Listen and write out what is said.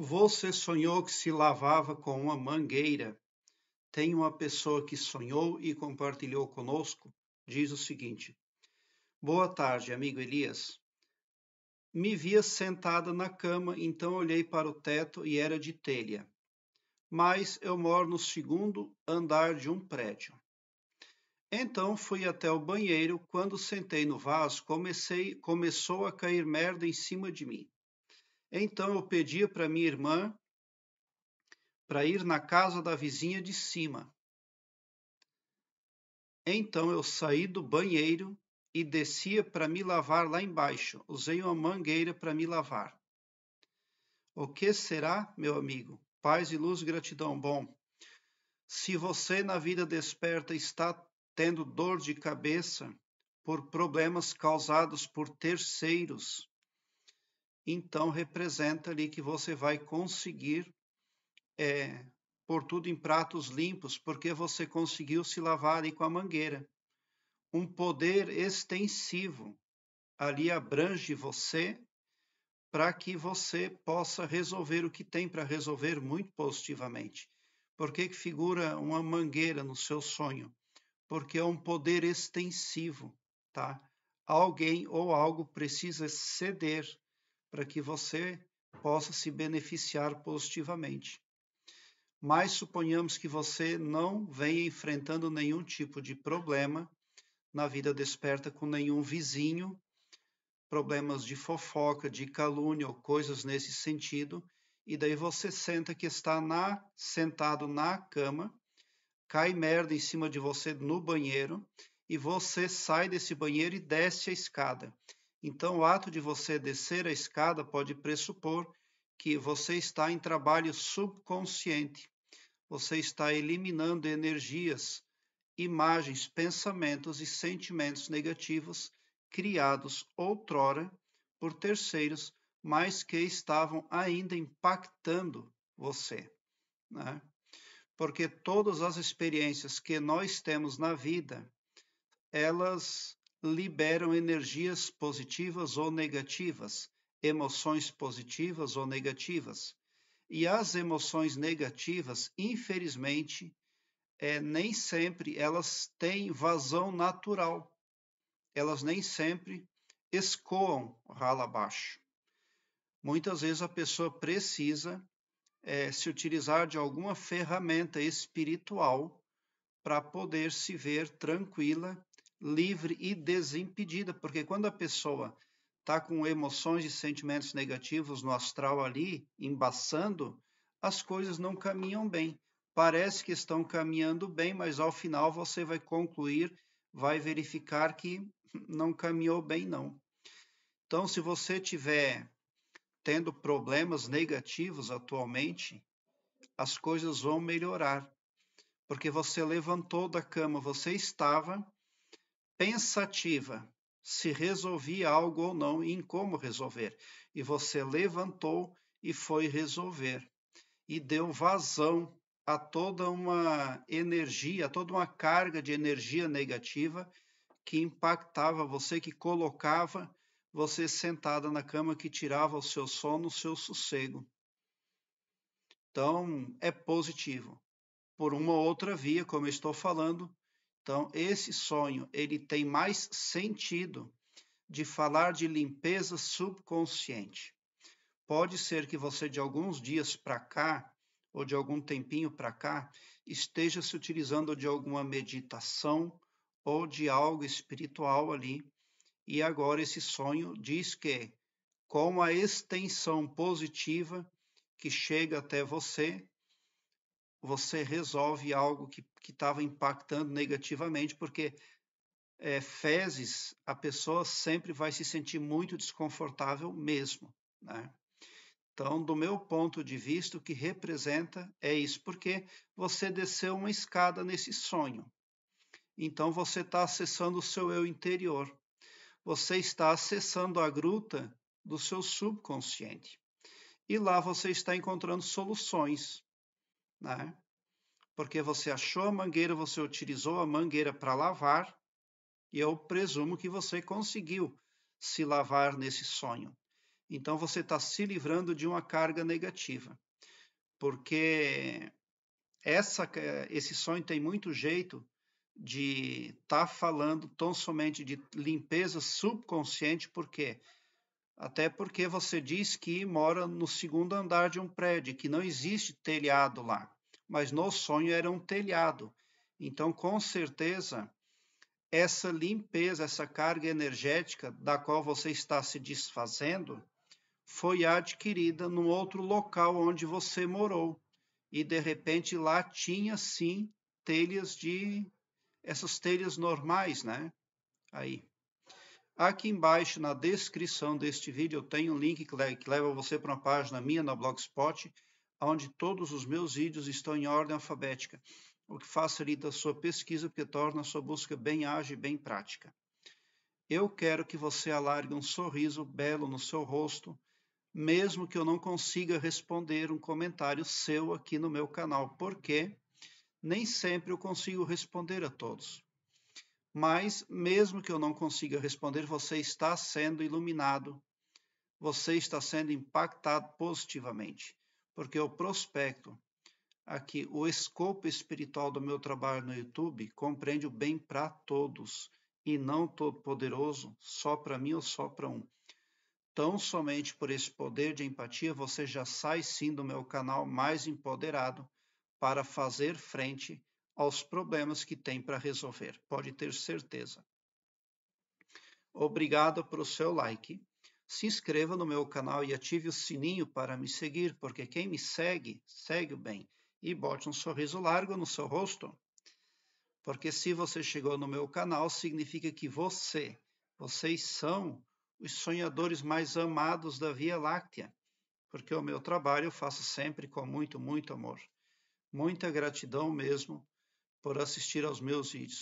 Você sonhou que se lavava com uma mangueira. Tem uma pessoa que sonhou e compartilhou conosco. Diz o seguinte: Boa tarde, amigo Elias. Me via sentada na cama, então olhei para o teto e era de telha. Mas eu moro no segundo andar de um prédio. Então fui até o banheiro. Quando sentei no vaso, comecei, começou a cair merda em cima de mim. Então eu pedi para minha irmã para ir na casa da vizinha de cima. Então eu saí do banheiro e descia para me lavar lá embaixo. Usei uma mangueira para me lavar. O que será, meu amigo? Paz e luz, gratidão. Bom, se você na vida desperta está tendo dor de cabeça por problemas causados por terceiros, então representa ali que você vai conseguir é, pôr tudo em pratos limpos, porque você conseguiu se lavar ali com a mangueira. Um poder extensivo ali abrange você para que você possa resolver o que tem para resolver muito positivamente. Por que, que figura uma mangueira no seu sonho? Porque é um poder extensivo, tá? Alguém ou algo precisa ceder para que você possa se beneficiar positivamente. Mas suponhamos que você não venha enfrentando nenhum tipo de problema na vida desperta com nenhum vizinho, problemas de fofoca, de calúnia ou coisas nesse sentido, e daí você senta que está na, sentado na cama, cai merda em cima de você no banheiro, e você sai desse banheiro e desce a escada. Então, o ato de você descer a escada pode pressupor que você está em trabalho subconsciente. Você está eliminando energias, imagens, pensamentos e sentimentos negativos criados outrora por terceiros, mas que estavam ainda impactando você. Né? Porque todas as experiências que nós temos na vida, elas liberam energias positivas ou negativas, emoções positivas ou negativas. E as emoções negativas, infelizmente, é, nem sempre elas têm vazão natural. Elas nem sempre escoam rala abaixo. Muitas vezes a pessoa precisa é, se utilizar de alguma ferramenta espiritual para poder se ver tranquila livre e desimpedida, porque quando a pessoa está com emoções e sentimentos negativos no astral ali, embaçando, as coisas não caminham bem. Parece que estão caminhando bem, mas ao final você vai concluir, vai verificar que não caminhou bem, não. Então, se você tiver tendo problemas negativos atualmente, as coisas vão melhorar. Porque você levantou da cama, você estava pensativa se resolvia algo ou não e em como resolver. E você levantou e foi resolver. E deu vazão a toda uma energia, a toda uma carga de energia negativa que impactava você, que colocava você sentada na cama, que tirava o seu sono, o seu sossego. Então, é positivo. Por uma outra via, como eu estou falando, então, esse sonho, ele tem mais sentido de falar de limpeza subconsciente. Pode ser que você de alguns dias para cá ou de algum tempinho para cá esteja se utilizando de alguma meditação ou de algo espiritual ali, e agora esse sonho diz que com a extensão positiva que chega até você, você resolve algo que estava impactando negativamente, porque é, fezes, a pessoa sempre vai se sentir muito desconfortável mesmo. Né? Então, do meu ponto de vista, o que representa é isso, porque você desceu uma escada nesse sonho. Então, você está acessando o seu eu interior. Você está acessando a gruta do seu subconsciente. E lá você está encontrando soluções né? Porque você achou a mangueira, você utilizou a mangueira para lavar, e eu presumo que você conseguiu se lavar nesse sonho. Então você está se livrando de uma carga negativa, porque essa, eh, esse sonho tem muito jeito de estar tá falando tão somente de limpeza subconsciente, porque quê? até porque você diz que mora no segundo andar de um prédio, que não existe telhado lá, mas no sonho era um telhado. Então, com certeza, essa limpeza, essa carga energética da qual você está se desfazendo, foi adquirida num outro local onde você morou. E de repente lá tinha sim telhas de essas telhas normais, né? Aí. Aqui embaixo, na descrição deste vídeo, eu tenho um link que leva você para uma página minha na Blogspot, onde todos os meus vídeos estão em ordem alfabética, o que facilita a sua pesquisa, porque torna a sua busca bem ágil e bem prática. Eu quero que você alargue um sorriso belo no seu rosto, mesmo que eu não consiga responder um comentário seu aqui no meu canal, porque nem sempre eu consigo responder a todos. Mas, mesmo que eu não consiga responder, você está sendo iluminado, você está sendo impactado positivamente, porque eu prospecto aqui o escopo espiritual do meu trabalho no YouTube compreende o bem para todos e não todo poderoso só para mim ou só para um. Tão somente por esse poder de empatia você já sai sim do meu canal mais empoderado para fazer frente aos problemas que tem para resolver, pode ter certeza. Obrigado pelo seu like. Se inscreva no meu canal e ative o sininho para me seguir, porque quem me segue, segue bem. E bote um sorriso largo no seu rosto. Porque se você chegou no meu canal, significa que você, vocês são os sonhadores mais amados da Via Láctea. Porque o meu trabalho eu faço sempre com muito, muito amor. Muita gratidão mesmo por assistir aos meus vídeos.